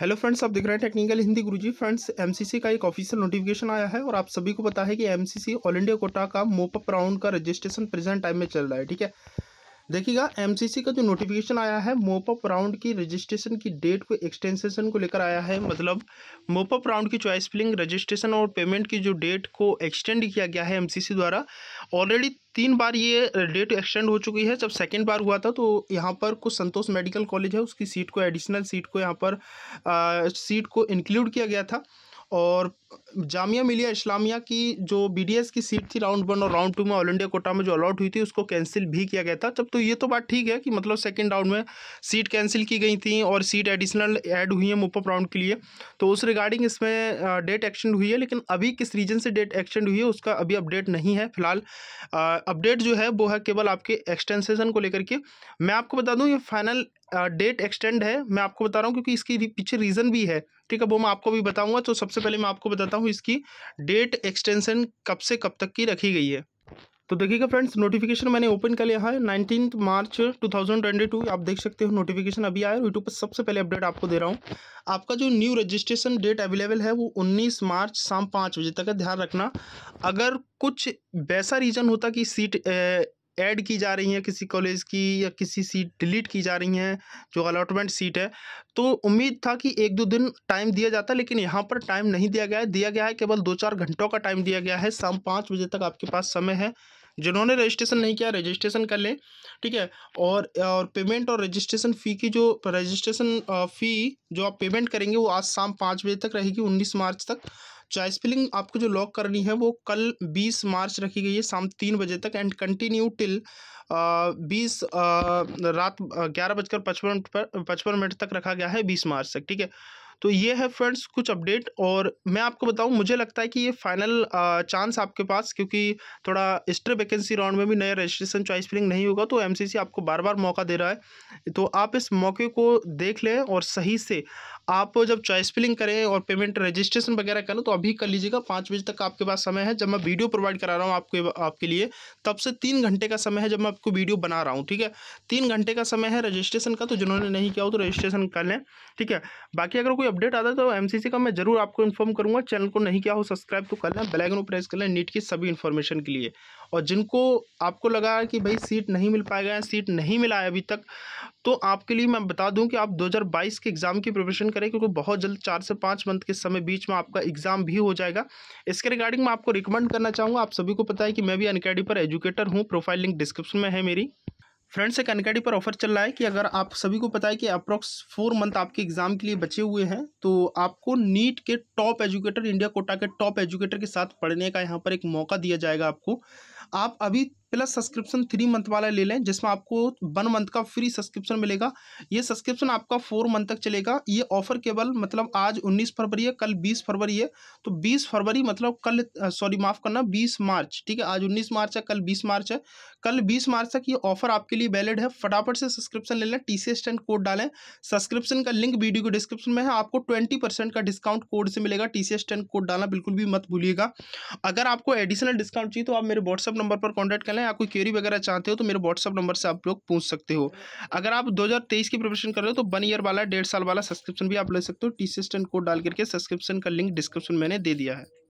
hello friends आप देख रहे हैं technical Hindi Guruji friends MCC का एक ऑफिशियल नोटिफिकेशन आया है और आप सभी को पता है कि एमसीसी ऑल इंडिया कोटा का मोपअप राउंड का रजिस्ट्रेशन प्रेजेंट टाइम में चल रहा है ठीक है देखिएगा एमसीसी का जो नोटिफिकेशन आया है मोपअप राउंड की रजिस्ट्रेशन की डेट को एक्सटेंशन को लेकर आया है मतलब मोपअप राउंड की चॉइस फिलिंग रजिस्ट्रेशन और पेमेंट की जो डेट को एक्सटेंड किया गया है एमसीसी द्वारा ऑलरेडी तीन बार ये डेट एक्सटेंड हो चुकी है जब सेकेंड बार हुआ था तो यहाँ पर कुछ संतोष मेडिकल कॉलेज है उसकी सीट को एडिशनल सीट को यहाँ पर आ, सीट को इंक्लूड किया गया था और जामिया मिलिया इस्लामिया की जो बी की सीट थी राउंड वन और राउंड टू में ऑल इंडिया कोटा में जो अलॉट हुई थी उसको कैंसिल भी किया गया था जब तो ये तो बात ठीक है कि मतलब सेकंड राउंड में सीट कैंसिल की गई थी और सीट एडिशनल ऐड हुई है मुपअप राउंड के लिए तो उस रिगार्डिंग इसमें डेट एक्सटेंड हुई है लेकिन अभी किस रीजन से डेट एक्सटेंड हुई है उसका अभी अपडेट नहीं है फिलहाल अपडेट जो है वो है केवल आपके एक्सटेंसेशन को लेकर के मैं आपको बता दूँ ये फाइनल डेट एक्सटेंड है मैं आपको बता रहा हूँ क्योंकि इसके पीछे रीज़न भी है ठीक है वो मैं आपको भी बताऊँगा तो सबसे पहले मैं आपको बताता हूँ इसकी डेट एक्सटेंशन कब से कब तक की रखी गई है तो देखिएगा फ्रेंड्स नोटिफिकेशन मैंने ओपन कर लिया है nineteen March two thousand twenty two आप देख सकते हो नोटिफिकेशन अभी आया यूट्यूब पर सबसे पहले अपडेट आपको दे रहा हूँ आपका जो न्यू रजिस्ट्रेशन डेट अवेलेबल है वो उन्नीस मार्च शाम पाँच बजे तक है ध्यान रखना अगर कुछ वैसा रीज़न होता कि सीट ऐड की जा रही हैं किसी कॉलेज की या किसी सीट डिलीट की जा रही हैं जो अलॉटमेंट सीट है तो उम्मीद था कि एक दो दिन टाइम दिया जाता लेकिन यहाँ पर टाइम नहीं दिया गया है दिया गया है केवल दो चार घंटों का टाइम दिया गया है शाम पाँच बजे तक आपके पास समय है जिन्होंने रजिस्ट्रेशन नहीं किया रजिस्ट्रेशन कर लें ठीक है और और पेमेंट और रजिस्ट्रेशन फ़ी की जो रजिस्ट्रेशन फ़ी uh, जो आप पेमेंट करेंगे वो आज शाम पाँच बजे तक रहेगी उन्नीस मार्च तक चॉइस फिलिंग आपको जो लॉक करनी है वो कल बीस मार्च रखी गई है शाम तीन बजे तक एंड कंटिन्यू टिल बीस रात ग्यारह बजकर पचपन पर पचपन मिनट तक रखा गया है बीस मार्च तक ठीक है तो ये है फ्रेंड्स कुछ अपडेट और मैं आपको बताऊं मुझे लगता है कि ये फाइनल चांस आपके पास क्योंकि थोड़ा स्ट्रे वैकेंसी राउंड में भी नया रजिस्ट्रेशन चॉइस फिलिंग नहीं होगा तो एमसीसी आपको बार बार मौका दे रहा है तो आप इस मौके को देख लें और सही से आप जब चॉइस फिलिंग करें और पेमेंट रजिस्ट्रेशन वगैरह करें तो अभी कर लीजिएगा पाँच बजे तक आपके पास समय है जब मैं वीडियो प्रोवाइड करा रहा हूँ आपके आपके लिए तब से तीन घंटे का समय है जब मैं आपको वीडियो बना रहा हूँ ठीक है तीन घंटे का समय है रजिस्ट्रेशन का तो जिन्होंने नहीं किया हो तो रजिस्ट्रेशन कर लें ठीक है बाकी अगर कोई अपडेट आता है तो एम का मैं जरूर आपको इन्फॉर्म करूँगा चैनल को नहीं किया हो सब्सक्राइब तो कर लें बेलाइकन प्रेस कर लें नीट की सभी इन्फॉर्मेशन के लिए और जिनको आपको लगा कि भाई सीट नहीं मिल पाएगा सीट नहीं मिला है अभी तक तो आपके लिए मैं बता दूं कि आप 2022 के एग्ज़ाम की प्रिपरेशन करें क्योंकि बहुत जल्द चार से पाँच मंथ के समय बीच में आपका एग्ज़ाम भी हो जाएगा इसके रिगार्डिंग मैं आपको रिकमेंड करना चाहूँगा आप सभी को पता है कि मैं भी अनकेडी पर एजुकेटर हूँ प्रोफाइल लिंक डिस्क्रिप्शन में है मेरी फ्रेंड्स एक अनकेडी पर ऑफर चल रहा है कि अगर आप सभी को पता है कि अप्रॉक्स फोर मंथ आपके एग्जाम के लिए बचे हुए हैं तो आपको नीट के टॉप एजुकेटर इंडिया कोटा के टॉप एजुकेटर के साथ पढ़ने का यहाँ पर एक मौका दिया जाएगा आपको आप अभी प्लस सब्सक्रिप्शन थ्री मंथ वाला ले लें जिसमें आपको वन मंथ का फ्री सब्सक्रिप्शन मिलेगा ये सब्सक्रिप्शन आपका फोर मंथ तक चलेगा ये ऑफर केवल मतलब आज 19 फरवरी है कल 20 फरवरी है तो 20 फरवरी मतलब कल सॉरी माफ़ करना 20 मार्च ठीक है आज 19 मार्च है कल 20 मार्च है कल 20 मार्च तक ये ऑफर आपके लिए वैलिड है फटाफट से सब्सक्रिप्शन ले लें टी सी कोड डालें सब्सक्रिप्शन का लिंक वीडियो के डिस्क्रिप्शन में है आपको ट्वेंटी का डिस्काउंट कोड से मिलेगा टी सी कोड डालना बिल्कुल भी मत भूलिएगा अगर आपको एडिशनल डिस्काउंट चाहिए तो आप मेरे व्हाट्सअप व्हाट्सअप नंबर पर कॉन्टैक्ट कर लें आप कोई क्वेरी वगैरह चाहते हो तो मेरे व्हाट्सअप नंबर से आप लोग पूछ सकते हो अगर आप दो की प्रिपरेशन कर रहे हो तो वन ईयर वाला डेढ़ साल वाला सब्सक्रिप्शन भी आप ले सकते हो टी सिस्टेंट कोड डाल करके सब्सक्रिप्शन का लिंक डिस्क्रिप्शन मैंने दे दिया है